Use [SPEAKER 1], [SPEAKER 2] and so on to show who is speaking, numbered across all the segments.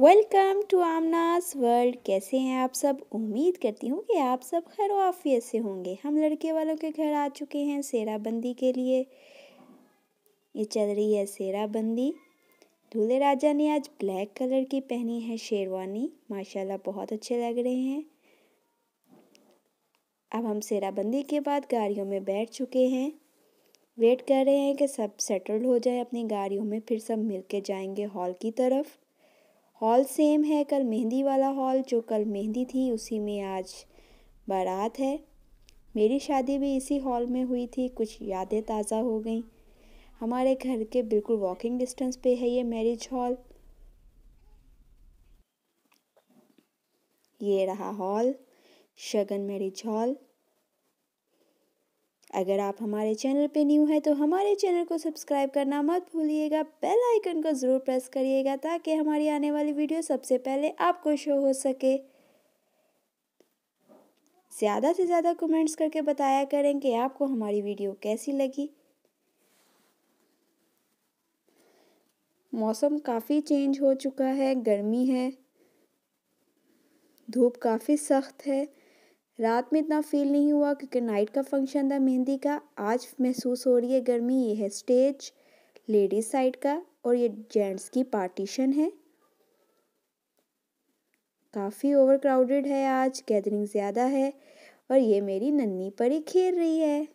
[SPEAKER 1] welcome to आमनास world कैसे हैं आप सब उम्मीद करती हूँ कि आप सब खैर वाफियत से होंगे हम लड़के वालों के घर आ चुके हैं सेराबंदी के लिए ये चल रही है सेराबंदी दूल्हे राजा ने आज ब्लैक कलर की पहनी है शेरवानी माशाल्लाह बहुत अच्छे लग रहे हैं अब हम सेराबंदी के बाद गाड़ियों में बैठ चुके हैं वेट कर रहे हैं कि सब सेटल्ड हो जाए अपनी गाड़ियों में फिर सब मिल के जाएंगे हॉल की तरफ हॉल सेम है कल मेहंदी वाला हॉल जो कल मेहंदी थी उसी में आज बारात है मेरी शादी भी इसी हॉल में हुई थी कुछ यादें ताज़ा हो गई हमारे घर के बिल्कुल वॉकिंग डिस्टेंस पे है ये मैरिज हॉल ये रहा हॉल शगन मैरिज हॉल अगर आप हमारे चैनल पे न्यू हैं तो हमारे चैनल को सब्सक्राइब करना मत भूलिएगा बेल आइकन को ज़रूर प्रेस करिएगा ताकि हमारी आने वाली वीडियो सबसे पहले आपको शो हो सके ज़्यादा से ज़्यादा कमेंट्स करके बताया करें कि आपको हमारी वीडियो कैसी लगी मौसम काफ़ी चेंज हो चुका है गर्मी है धूप काफ़ी सख्त है रात में इतना फील नहीं हुआ क्योंकि नाइट का फंक्शन था मेहंदी का आज महसूस हो रही है गर्मी ये है स्टेज लेडीज साइड का और ये जेंट्स की पार्टीशन है काफ़ी ओवर है आज गैदरिंग ज़्यादा है और ये मेरी नन्नी परी खेल रही है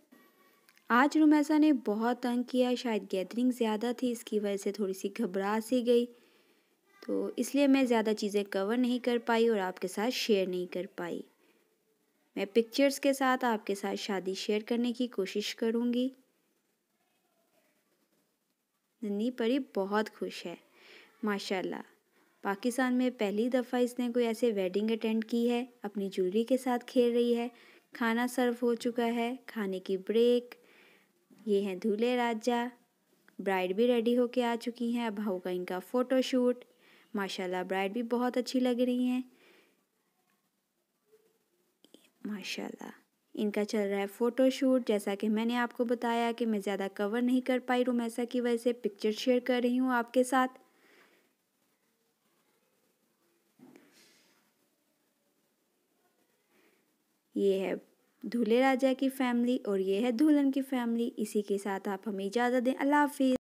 [SPEAKER 1] आज रुमैसा ने बहुत तंग किया शायद गैदरिंग ज़्यादा थी इसकी वजह से थोड़ी सी घबरा सी गई तो इसलिए मैं ज़्यादा चीज़ें कवर नहीं कर पाई और आपके साथ शेयर नहीं कर पाई मैं पिक्चर्स के साथ आपके साथ शादी शेयर करने की कोशिश करूँगी नन्ही परी बहुत खुश है माशाल्लाह पाकिस्तान में पहली दफ़ा इसने कोई ऐसे वेडिंग अटेंड की है अपनी ज्वेलरी के साथ खेल रही है खाना सर्व हो चुका है खाने की ब्रेक ये हैं दूल्हे राजा ब्राइड भी रेडी होके आ चुकी हैं अब होगा इनका फ़ोटोशूट माशाल्लाह ब्राइड भी बहुत अच्छी लग रही हैं माशाल्लाह इनका चल रहा है फ़ोटोशूट जैसा कि मैंने आपको बताया कि मैं ज़्यादा कवर नहीं कर पाई ऐसा की वजह से पिक्चर शेयर कर रही हूँ आपके साथ ये है दूल्हे राजा की फैमिली और ये है दुल्हन की फैमिली इसी के साथ आप हमें इजाज़त दें अल्लाह हाफिज़